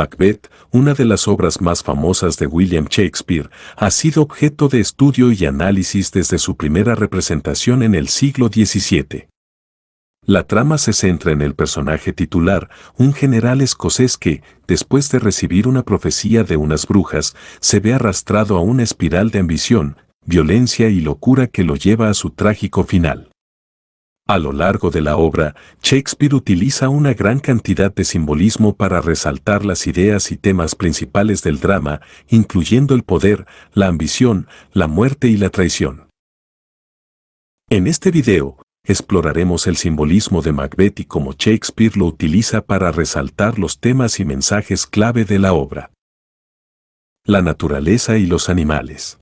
Macbeth, una de las obras más famosas de William Shakespeare, ha sido objeto de estudio y análisis desde su primera representación en el siglo XVII. La trama se centra en el personaje titular, un general escocés que, después de recibir una profecía de unas brujas, se ve arrastrado a una espiral de ambición, violencia y locura que lo lleva a su trágico final. A lo largo de la obra, Shakespeare utiliza una gran cantidad de simbolismo para resaltar las ideas y temas principales del drama, incluyendo el poder, la ambición, la muerte y la traición. En este video, exploraremos el simbolismo de Macbeth y cómo Shakespeare lo utiliza para resaltar los temas y mensajes clave de la obra. La naturaleza y los animales.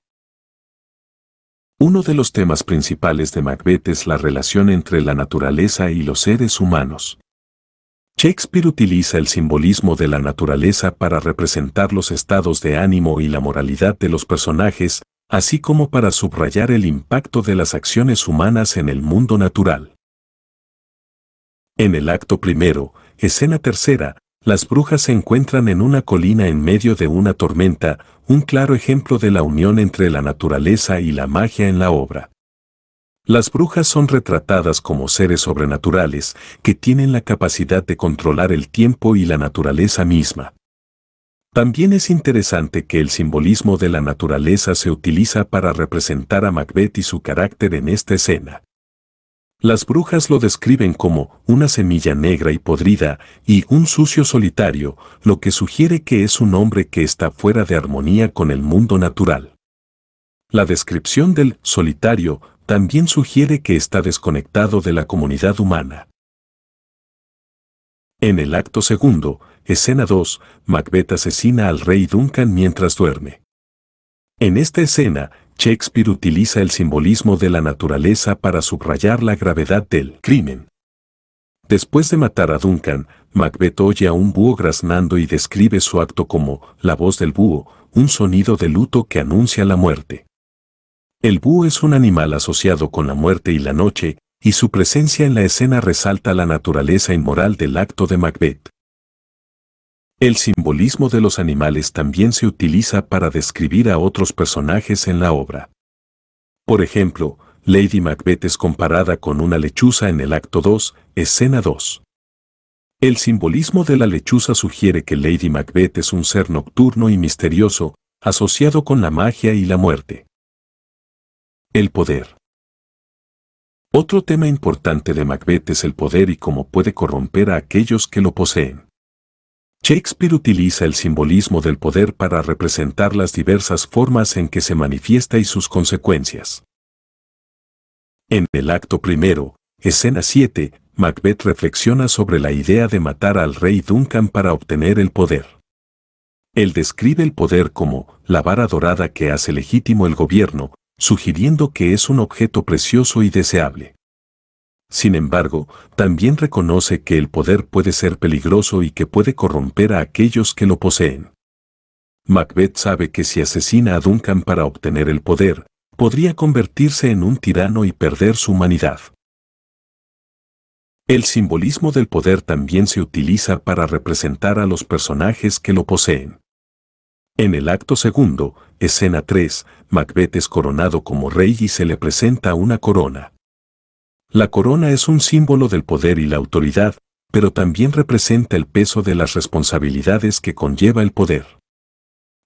Uno de los temas principales de Macbeth es la relación entre la naturaleza y los seres humanos. Shakespeare utiliza el simbolismo de la naturaleza para representar los estados de ánimo y la moralidad de los personajes, así como para subrayar el impacto de las acciones humanas en el mundo natural. En el acto primero, escena tercera, las brujas se encuentran en una colina en medio de una tormenta, un claro ejemplo de la unión entre la naturaleza y la magia en la obra. Las brujas son retratadas como seres sobrenaturales que tienen la capacidad de controlar el tiempo y la naturaleza misma. También es interesante que el simbolismo de la naturaleza se utiliza para representar a Macbeth y su carácter en esta escena. Las brujas lo describen como una semilla negra y podrida y un sucio solitario, lo que sugiere que es un hombre que está fuera de armonía con el mundo natural. La descripción del solitario también sugiere que está desconectado de la comunidad humana. En el acto segundo, escena 2, Macbeth asesina al rey Duncan mientras duerme. En esta escena, Shakespeare utiliza el simbolismo de la naturaleza para subrayar la gravedad del crimen. Después de matar a Duncan, Macbeth oye a un búho graznando y describe su acto como la voz del búho, un sonido de luto que anuncia la muerte. El búho es un animal asociado con la muerte y la noche, y su presencia en la escena resalta la naturaleza inmoral del acto de Macbeth. El simbolismo de los animales también se utiliza para describir a otros personajes en la obra. Por ejemplo, Lady Macbeth es comparada con una lechuza en el acto 2, escena 2. El simbolismo de la lechuza sugiere que Lady Macbeth es un ser nocturno y misterioso, asociado con la magia y la muerte. El poder. Otro tema importante de Macbeth es el poder y cómo puede corromper a aquellos que lo poseen. Shakespeare utiliza el simbolismo del poder para representar las diversas formas en que se manifiesta y sus consecuencias. En el acto primero, escena 7, Macbeth reflexiona sobre la idea de matar al rey Duncan para obtener el poder. Él describe el poder como la vara dorada que hace legítimo el gobierno, sugiriendo que es un objeto precioso y deseable. Sin embargo, también reconoce que el poder puede ser peligroso y que puede corromper a aquellos que lo poseen. Macbeth sabe que si asesina a Duncan para obtener el poder, podría convertirse en un tirano y perder su humanidad. El simbolismo del poder también se utiliza para representar a los personajes que lo poseen. En el acto segundo, escena 3, Macbeth es coronado como rey y se le presenta una corona. La corona es un símbolo del poder y la autoridad, pero también representa el peso de las responsabilidades que conlleva el poder.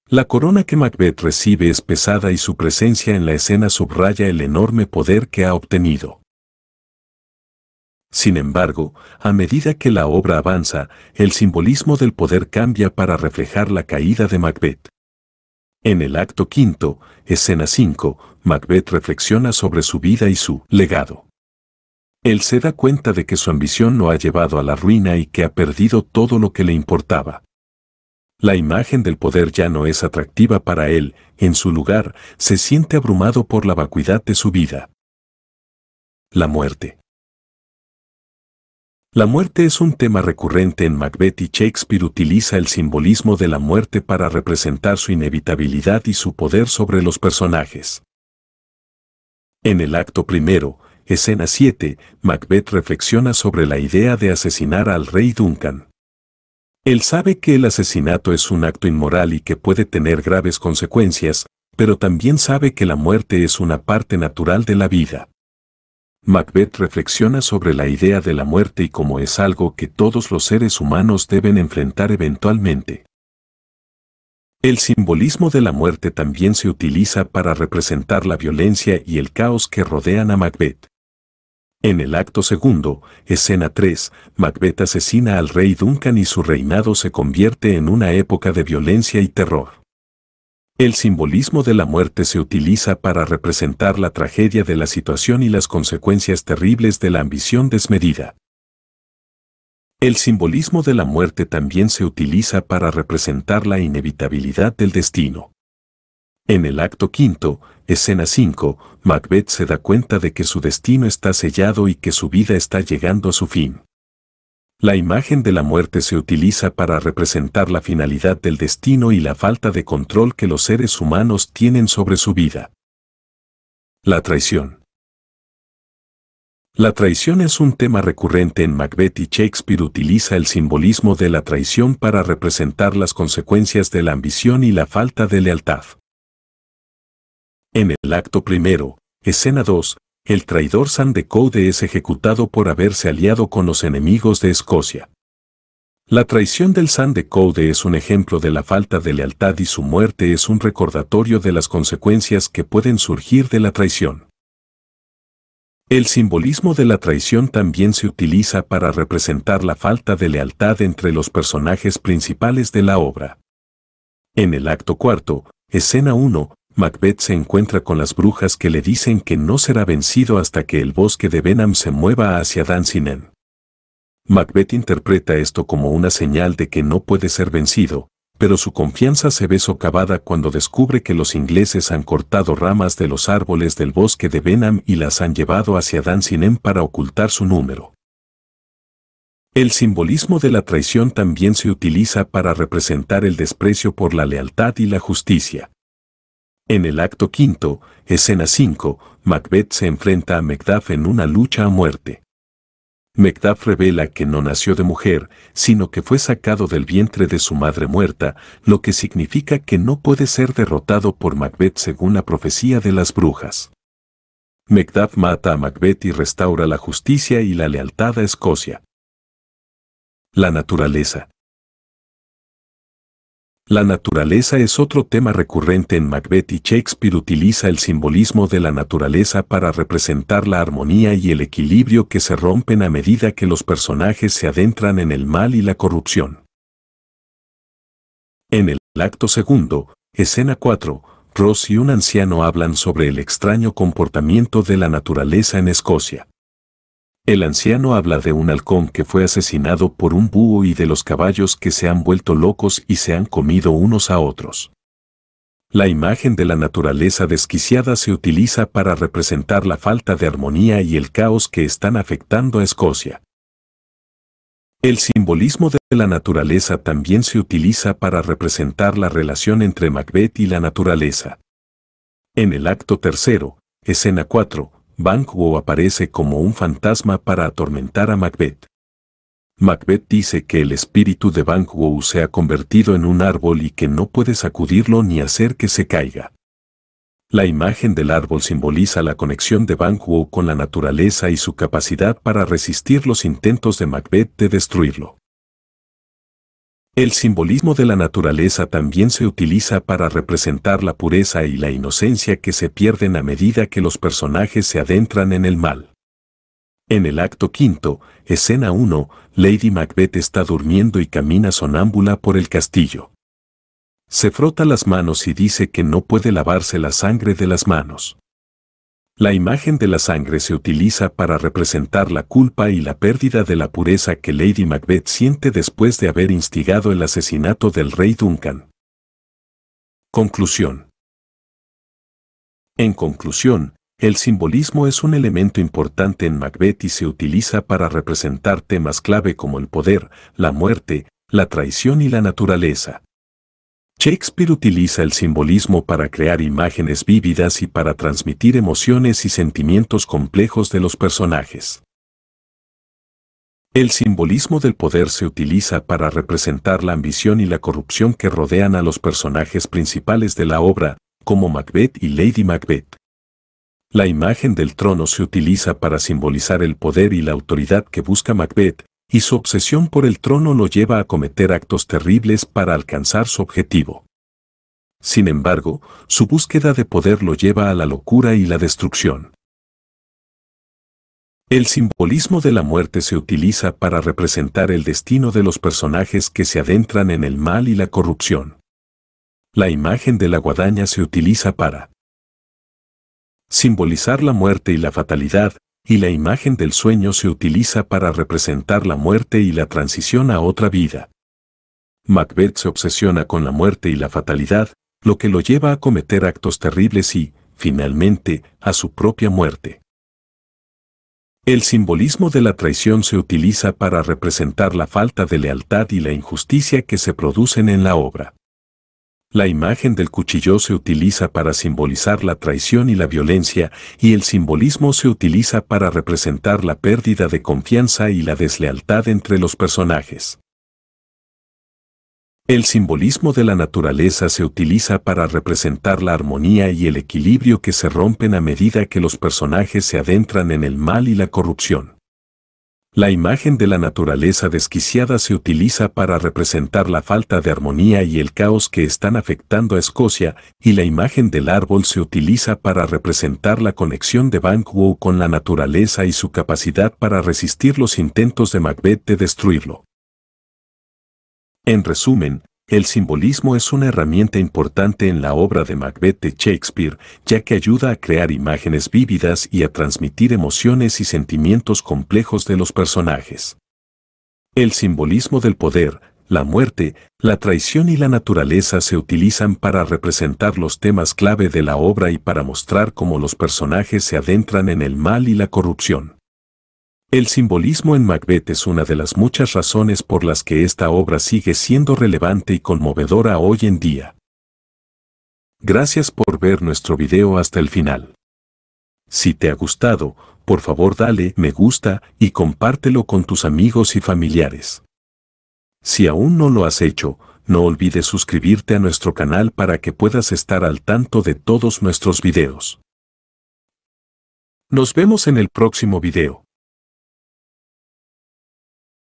La corona que Macbeth recibe es pesada y su presencia en la escena subraya el enorme poder que ha obtenido. Sin embargo, a medida que la obra avanza, el simbolismo del poder cambia para reflejar la caída de Macbeth. En el acto quinto, escena 5, Macbeth reflexiona sobre su vida y su legado. Él se da cuenta de que su ambición lo ha llevado a la ruina y que ha perdido todo lo que le importaba. La imagen del poder ya no es atractiva para él, en su lugar, se siente abrumado por la vacuidad de su vida. La muerte. La muerte es un tema recurrente en Macbeth y Shakespeare utiliza el simbolismo de la muerte para representar su inevitabilidad y su poder sobre los personajes. En el acto primero, Escena 7. Macbeth reflexiona sobre la idea de asesinar al rey Duncan. Él sabe que el asesinato es un acto inmoral y que puede tener graves consecuencias, pero también sabe que la muerte es una parte natural de la vida. Macbeth reflexiona sobre la idea de la muerte y cómo es algo que todos los seres humanos deben enfrentar eventualmente. El simbolismo de la muerte también se utiliza para representar la violencia y el caos que rodean a Macbeth. En el acto segundo, escena 3, Macbeth asesina al rey Duncan y su reinado se convierte en una época de violencia y terror. El simbolismo de la muerte se utiliza para representar la tragedia de la situación y las consecuencias terribles de la ambición desmedida. El simbolismo de la muerte también se utiliza para representar la inevitabilidad del destino. En el acto quinto, Escena 5. Macbeth se da cuenta de que su destino está sellado y que su vida está llegando a su fin. La imagen de la muerte se utiliza para representar la finalidad del destino y la falta de control que los seres humanos tienen sobre su vida. La traición. La traición es un tema recurrente en Macbeth y Shakespeare utiliza el simbolismo de la traición para representar las consecuencias de la ambición y la falta de lealtad. En el acto primero, escena 2, el traidor Code es ejecutado por haberse aliado con los enemigos de Escocia. La traición del Code es un ejemplo de la falta de lealtad y su muerte es un recordatorio de las consecuencias que pueden surgir de la traición. El simbolismo de la traición también se utiliza para representar la falta de lealtad entre los personajes principales de la obra. En el acto cuarto, escena 1, Macbeth se encuentra con las brujas que le dicen que no será vencido hasta que el bosque de Benham se mueva hacia Dunsinane. Macbeth interpreta esto como una señal de que no puede ser vencido, pero su confianza se ve socavada cuando descubre que los ingleses han cortado ramas de los árboles del bosque de Benham y las han llevado hacia Dunsinane para ocultar su número. El simbolismo de la traición también se utiliza para representar el desprecio por la lealtad y la justicia en el acto quinto, escena 5, Macbeth se enfrenta a Macduff en una lucha a muerte. Macduff revela que no nació de mujer, sino que fue sacado del vientre de su madre muerta, lo que significa que no puede ser derrotado por Macbeth según la profecía de las brujas. Macduff mata a Macbeth y restaura la justicia y la lealtad a Escocia. La naturaleza. La naturaleza es otro tema recurrente en Macbeth y Shakespeare utiliza el simbolismo de la naturaleza para representar la armonía y el equilibrio que se rompen a medida que los personajes se adentran en el mal y la corrupción. En el acto segundo, escena 4, Ross y un anciano hablan sobre el extraño comportamiento de la naturaleza en Escocia. El anciano habla de un halcón que fue asesinado por un búho y de los caballos que se han vuelto locos y se han comido unos a otros. La imagen de la naturaleza desquiciada se utiliza para representar la falta de armonía y el caos que están afectando a Escocia. El simbolismo de la naturaleza también se utiliza para representar la relación entre Macbeth y la naturaleza. En el acto tercero, escena 4, Banquo aparece como un fantasma para atormentar a Macbeth. Macbeth dice que el espíritu de Banquo se ha convertido en un árbol y que no puede sacudirlo ni hacer que se caiga. La imagen del árbol simboliza la conexión de Banquo con la naturaleza y su capacidad para resistir los intentos de Macbeth de destruirlo. El simbolismo de la naturaleza también se utiliza para representar la pureza y la inocencia que se pierden a medida que los personajes se adentran en el mal. En el acto quinto, escena 1, Lady Macbeth está durmiendo y camina sonámbula por el castillo. Se frota las manos y dice que no puede lavarse la sangre de las manos. La imagen de la sangre se utiliza para representar la culpa y la pérdida de la pureza que Lady Macbeth siente después de haber instigado el asesinato del rey Duncan. Conclusión. En conclusión, el simbolismo es un elemento importante en Macbeth y se utiliza para representar temas clave como el poder, la muerte, la traición y la naturaleza. Shakespeare utiliza el simbolismo para crear imágenes vívidas y para transmitir emociones y sentimientos complejos de los personajes. El simbolismo del poder se utiliza para representar la ambición y la corrupción que rodean a los personajes principales de la obra, como Macbeth y Lady Macbeth. La imagen del trono se utiliza para simbolizar el poder y la autoridad que busca Macbeth, y su obsesión por el trono lo lleva a cometer actos terribles para alcanzar su objetivo. Sin embargo, su búsqueda de poder lo lleva a la locura y la destrucción. El simbolismo de la muerte se utiliza para representar el destino de los personajes que se adentran en el mal y la corrupción. La imagen de la guadaña se utiliza para simbolizar la muerte y la fatalidad, y la imagen del sueño se utiliza para representar la muerte y la transición a otra vida. Macbeth se obsesiona con la muerte y la fatalidad, lo que lo lleva a cometer actos terribles y, finalmente, a su propia muerte. El simbolismo de la traición se utiliza para representar la falta de lealtad y la injusticia que se producen en la obra. La imagen del cuchillo se utiliza para simbolizar la traición y la violencia, y el simbolismo se utiliza para representar la pérdida de confianza y la deslealtad entre los personajes. El simbolismo de la naturaleza se utiliza para representar la armonía y el equilibrio que se rompen a medida que los personajes se adentran en el mal y la corrupción. La imagen de la naturaleza desquiciada se utiliza para representar la falta de armonía y el caos que están afectando a Escocia, y la imagen del árbol se utiliza para representar la conexión de Banquo con la naturaleza y su capacidad para resistir los intentos de Macbeth de destruirlo. En resumen, el simbolismo es una herramienta importante en la obra de Macbeth de Shakespeare, ya que ayuda a crear imágenes vívidas y a transmitir emociones y sentimientos complejos de los personajes. El simbolismo del poder, la muerte, la traición y la naturaleza se utilizan para representar los temas clave de la obra y para mostrar cómo los personajes se adentran en el mal y la corrupción. El simbolismo en Macbeth es una de las muchas razones por las que esta obra sigue siendo relevante y conmovedora hoy en día. Gracias por ver nuestro video hasta el final. Si te ha gustado, por favor dale me gusta y compártelo con tus amigos y familiares. Si aún no lo has hecho, no olvides suscribirte a nuestro canal para que puedas estar al tanto de todos nuestros videos. Nos vemos en el próximo video.